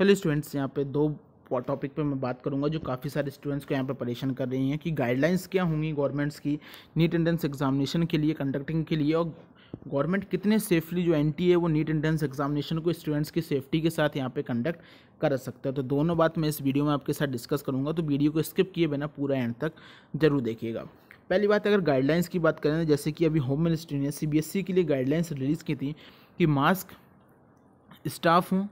चलिए स्टूडेंट्स यहाँ पे दो टॉपिक पे मैं बात करूँगा जो काफ़ी सारे स्टूडेंट्स को यहाँ पर परेशान कर रही हैं कि गाइडलाइंस क्या होंगी गवर्नमेंट्स की नीट एंट्रेंस एग्जामिनेशन के लिए कंडक्टिंग के लिए और गवर्नमेंट कितने सेफली जो एन है वो नीट एंट्रेंस एग्जामिनेशन को स्टूडेंट्स की सेफ्टी के साथ यहाँ पे कंडक्ट कर सकता है तो दोनों बात मैं इस वीडियो में आपके साथ डिस्कस करूँगा तो वीडियो को स्किप किए बिना पूरा एंड तक जरूर देखिएगा पहली बात अगर गाइडलाइंस की बात करें जैसे कि अभी होम मिनिस्ट्री ने सी e के लिए गाइडलाइंस रिलीज़ की थी कि मास्क स्टाफ हों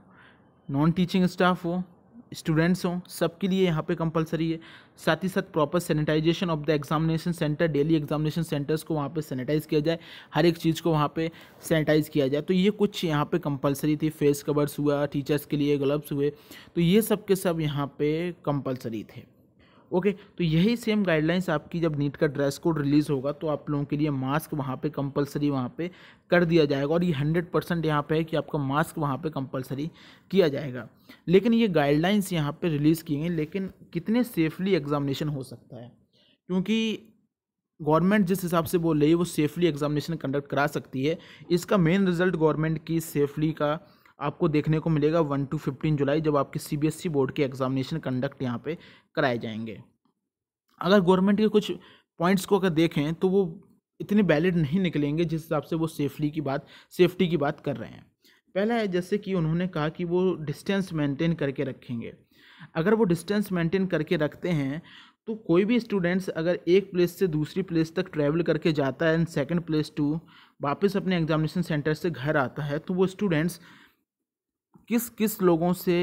नॉन टीचिंग स्टाफ हो स्टूडेंट्स हों सबके लिए यहाँ पे कंपलसरी है साथ ही साथ proper sanitization of the examination centre daily examination centres को वहाँ पे सैनिटाइज किया जाए हर एक चीज़ को वहाँ पे सैनिटाइज किया जाए तो ये कुछ यहाँ पे कंपलसरी थी फेस कवर्स हुआ टीचर्स के लिए ग्लव्स हुए तो ये सब के सब यहाँ पे कंपलसरी थे ओके तो यही सेम गाइडलाइंस आपकी जब नीट का ड्रेस कोड रिलीज़ होगा तो आप लोगों के लिए मास्क वहाँ पे कंपलसरी वहाँ पे कर दिया जाएगा और ये हंड्रेड परसेंट यहाँ पर है कि आपका मास्क वहाँ पे कंपलसरी किया जाएगा लेकिन ये गाइडलाइंस यहाँ पर रिलीज़ किए गए लेकिन कितने सेफली एग्जामिनेशन हो सकता है क्योंकि गवर्नमेंट जिस हिसाब से बोल रही है वो सेफली एग्जामिनेशन कंडक्ट करा सकती है इसका मेन रिजल्ट गवर्नमेंट की सेफली का आपको देखने को मिलेगा वन टू फिफ्टीन जुलाई जब आपके सीबीएसई e बोर्ड के एग्जामिनेशन कंडक्ट यहाँ पे कराए जाएंगे अगर गवर्नमेंट के कुछ पॉइंट्स को अगर देखें तो वो इतने वैलिड नहीं निकलेंगे जिस हिसाब से वो सेफली की बात सेफ्टी की बात कर रहे हैं पहला है जैसे कि उन्होंने कहा कि वो डिस्टेंस मेंटेन करके रखेंगे अगर वो डिस्टेंस मेंटेन करके रखते हैं तो कोई भी स्टूडेंट्स अगर एक प्लेस से दूसरी प्लेस तक ट्रैवल करके जाता है एंड सेकंड प्लेस टू वापस अपने एग्जामिनेशन सेंटर से घर आता है तो वो स्टूडेंट्स किस किस लोगों से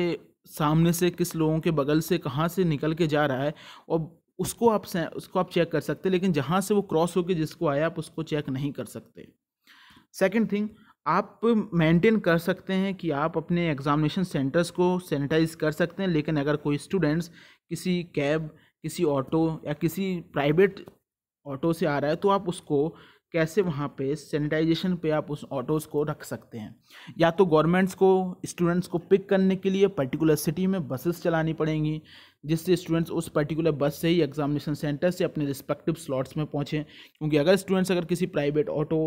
सामने से किस लोगों के बगल से कहाँ से निकल के जा रहा है और उसको आप उसको आप चेक कर सकते लेकिन जहाँ से वो क्रॉस होकर जिसको आया आप उसको चेक नहीं कर सकते सेकेंड थिंग आप मेंटेन कर सकते हैं कि आप अपने एग्जामिनेशन सेंटर्स को सैनिटाइज कर सकते हैं लेकिन अगर कोई स्टूडेंट्स किसी कैब किसी ऑटो या किसी प्राइवेट ऑटो से आ रहा है तो आप उसको कैसे वहाँ पे सैनिटाइजेशन पे आप उस ऑटोज़ को रख सकते हैं या तो गवर्नमेंट्स को स्टूडेंट्स को पिक करने के लिए पर्टिकुलर सिटी में बसेस चलानी पड़ेंगी जिससे स्टूडेंट्स उस पर्टिकुलर बस से ही एग्जामिनेशन सेंटर से अपने रिस्पेक्टिव स्लॉट्स में पहुँचें क्योंकि अगर स्टूडेंट्स अगर किसी प्राइवेट ऑटो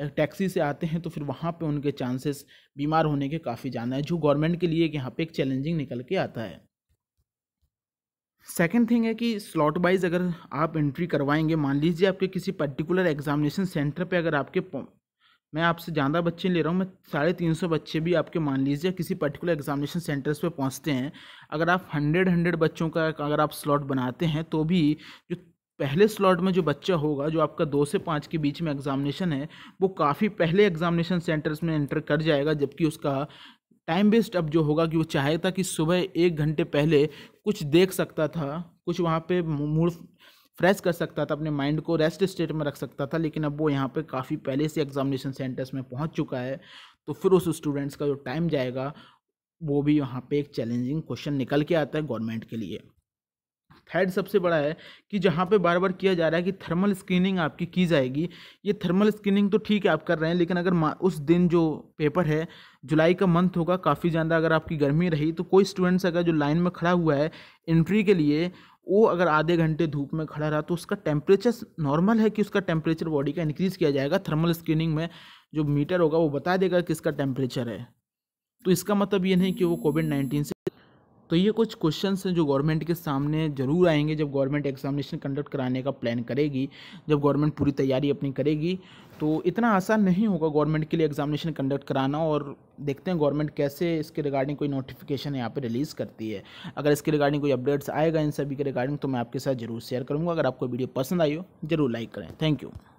या टैक्सी से आते हैं तो फिर वहाँ पर उनके चांसेस बीमार होने के काफ़ी जाना है जो गवर्नमेंट के लिए यहाँ पर एक चैलेंजिंग निकल के आता है सेकंड थिंग है कि स्लॉट वाइज अगर आप एंट्री करवाएंगे मान लीजिए आपके किसी पर्टिकुलर एग्जामिनेशन सेंटर पे अगर आपके मैं आपसे ज़्यादा बच्चे ले रहा हूँ मैं साढ़े तीन सौ बच्चे भी आपके मान लीजिए किसी पर्टिकुलर एग्जामिनेशन सेंटर्स पे पहुँचते हैं अगर आप हंड्रेड हंड्रेड बच्चों का अगर आप स्लॉट बनाते हैं तो भी जो पहले स्लॉट में जो बच्चा होगा जो आपका दो से पाँच के बीच में एग्जामिनेशन है वो काफ़ी पहले एग्जामिनेशन सेंटर्स में एंटर कर जाएगा जबकि उसका टाइम वेस्ट अब जो होगा कि वो चाहेगा था कि सुबह एक घंटे पहले कुछ देख सकता था कुछ वहाँ पे मूड फ्रेश कर सकता था अपने माइंड को रेस्ट स्टेट में रख सकता था लेकिन अब वो यहाँ पे काफ़ी पहले से एग्जामिनेशन सेंटर्स में पहुँच चुका है तो फिर उस स्टूडेंट्स का जो टाइम जाएगा वो भी यहाँ पे एक चैलेंजिंग क्वेश्चन निकल के आता है गवर्नमेंट के लिए फैड सबसे बड़ा है कि जहाँ पे बार बार किया जा रहा है कि थर्मल स्क्रीनिंग आपकी की जाएगी ये थर्मल स्क्रीनिंग तो ठीक है आप कर रहे हैं लेकिन अगर उस दिन जो पेपर है जुलाई का मंथ होगा काफ़ी ज़्यादा अगर आपकी गर्मी रही तो कोई स्टूडेंट्स अगर जो लाइन में खड़ा हुआ है एंट्री के लिए वो अगर आधे घंटे धूप में खड़ा रहा तो उसका टेम्परेचर नॉर्मल है कि उसका टेम्परेचर बॉडी का इंक्रीज़ किया जाएगा थर्मल स्क्रीनिंग में जो मीटर होगा वो बता देगा कि इसका टेम्परेचर है तो इसका मतलब ये नहीं कि वो कोविड नाइन्टीन से तो ये कुछ क्वेश्चंस हैं जो गवर्नमेंट के सामने ज़रूर आएंगे जब गवर्नमेंट एग्जामिनेशन कंडक्ट कराने का प्लान करेगी जब गवर्नमेंट पूरी तैयारी अपनी करेगी तो इतना आसान नहीं होगा गवर्नमेंट के लिए एग्जामिनेशन कंडक्ट कराना और देखते हैं गवर्नमेंट कैसे इसके रिगार्डिंग कोई नोटिफिकेशन यहाँ पर रिलीज़ करती है अगर इसके रिगार्डिंग कोई अपडेट्स आएगा इन सभी के रिगार्डिंग तो मैं आपके साथ ज़रूर शेयर करूँगा अगर आपको वीडियो पसंद आई हो ज़रूर लाइक करें थैंक यू